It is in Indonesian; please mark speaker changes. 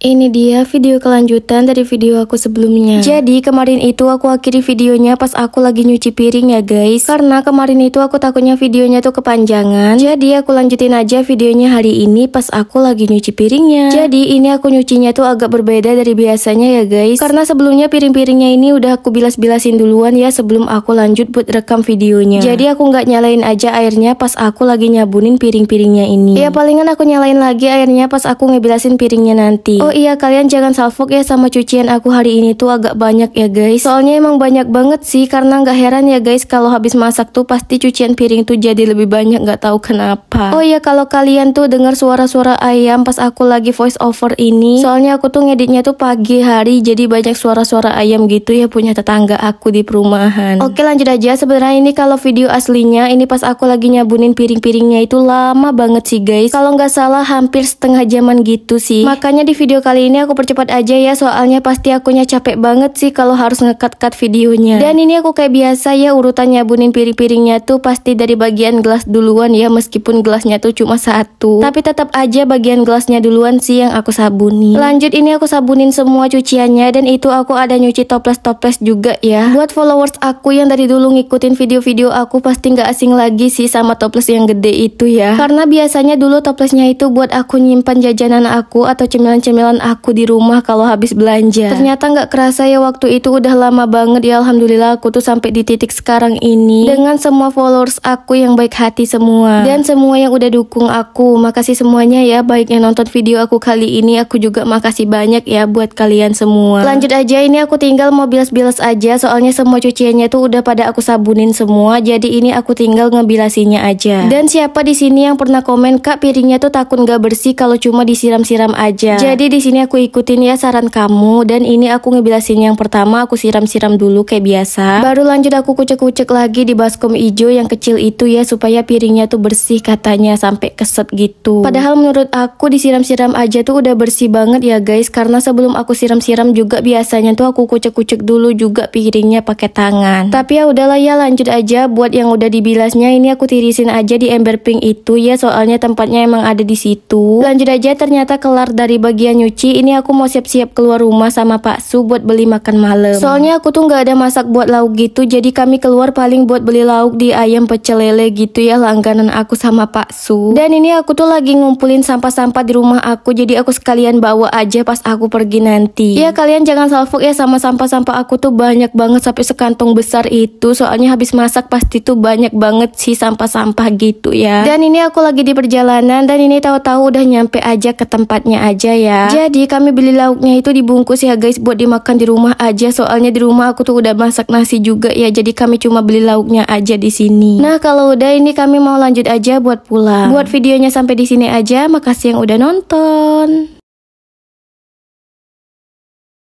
Speaker 1: Ini dia video kelanjutan dari video aku sebelumnya Jadi kemarin itu aku akhiri videonya pas aku lagi nyuci piring ya guys Karena kemarin itu aku takutnya videonya tuh kepanjangan Jadi aku lanjutin aja videonya hari ini pas aku lagi nyuci piringnya Jadi ini aku nyucinya tuh agak berbeda dari biasanya ya guys Karena sebelumnya piring-piringnya ini udah aku bilas-bilasin duluan ya sebelum aku lanjut buat rekam videonya Jadi aku nggak nyalain aja airnya pas aku lagi nyabunin piring-piringnya ini Ya palingan aku nyalain lagi airnya pas aku ngebilasin piringnya nanti oh, Oh iya kalian jangan salfok ya sama cucian aku hari ini tuh agak banyak ya guys Soalnya emang banyak banget sih karena gak heran ya guys kalau habis masak tuh pasti cucian piring tuh jadi lebih banyak gak tahu kenapa Oh iya kalau kalian tuh dengar suara-suara ayam pas aku lagi voice over ini Soalnya aku tuh ngeditnya tuh pagi hari jadi banyak suara-suara ayam gitu ya punya tetangga aku di perumahan Oke lanjut aja sebenarnya ini kalau video aslinya ini pas aku lagi nyabunin piring-piringnya itu lama banget sih guys Kalau nggak salah hampir setengah jaman gitu sih Makanya di video kali ini aku percepat aja ya soalnya pasti akunya capek banget sih kalau harus ngekat-kat videonya. Dan ini aku kayak biasa ya urutan nyabunin piring-piringnya tuh pasti dari bagian gelas duluan ya meskipun gelasnya tuh cuma satu. Tapi tetap aja bagian gelasnya duluan sih yang aku sabuni. Lanjut ini aku sabunin semua cuciannya dan itu aku ada nyuci toples-toples juga ya. Buat followers aku yang dari dulu ngikutin video-video aku pasti nggak asing lagi sih sama toples yang gede itu ya. Karena biasanya dulu toplesnya itu buat aku nyimpan jajanan aku atau cemilan-cemilan kenalan aku di rumah kalau habis belanja. Ternyata nggak kerasa ya waktu itu udah lama banget ya alhamdulillah aku tuh sampai di titik sekarang ini dengan semua followers aku yang baik hati semua dan semua yang udah dukung aku. Makasih semuanya ya baik yang nonton video aku kali ini aku juga makasih banyak ya buat kalian semua. Lanjut aja ini aku tinggal mau bilas-bilas aja soalnya semua cuciannya tuh udah pada aku sabunin semua jadi ini aku tinggal ngebilasinya aja. Dan siapa di sini yang pernah komen Kak piringnya tuh takut nggak bersih kalau cuma disiram-siram aja. Jadi di di sini aku ikutin ya saran kamu dan ini aku ngebilasin yang pertama aku siram-siram dulu kayak biasa. Baru lanjut aku kucek-kucek lagi di baskom ijo yang kecil itu ya supaya piringnya tuh bersih katanya sampai keset gitu. Padahal menurut aku disiram-siram aja tuh udah bersih banget ya guys karena sebelum aku siram-siram juga biasanya tuh aku kucek-kucek dulu juga piringnya pakai tangan. Tapi ya udahlah ya lanjut aja buat yang udah dibilasnya ini aku tirisin aja di ember pink itu ya soalnya tempatnya emang ada di situ. Lanjut aja ternyata kelar dari bagian nyuci, ini aku mau siap-siap keluar rumah sama Pak Su buat beli makan malam. Soalnya aku tuh nggak ada masak buat lauk gitu, jadi kami keluar paling buat beli lauk di ayam pecel lele gitu ya langganan aku sama Pak Su. Dan ini aku tuh lagi ngumpulin sampah-sampah di rumah aku, jadi aku sekalian bawa aja pas aku pergi nanti. Ya kalian jangan salfok ya sama sampah-sampah aku tuh banyak banget sampai sekantong besar itu, soalnya habis masak pasti tuh banyak banget sih sampah-sampah gitu ya. Dan ini aku lagi di perjalanan dan ini tahu-tahu udah nyampe aja ke tempatnya aja ya. Jadi jadi kami beli lauknya itu dibungkus ya guys buat dimakan di rumah aja. Soalnya di rumah aku tuh udah masak nasi juga ya. Jadi kami cuma beli lauknya aja di sini. Nah kalau udah ini kami mau lanjut aja buat pulang. Buat videonya sampai di sini aja. Makasih yang udah nonton.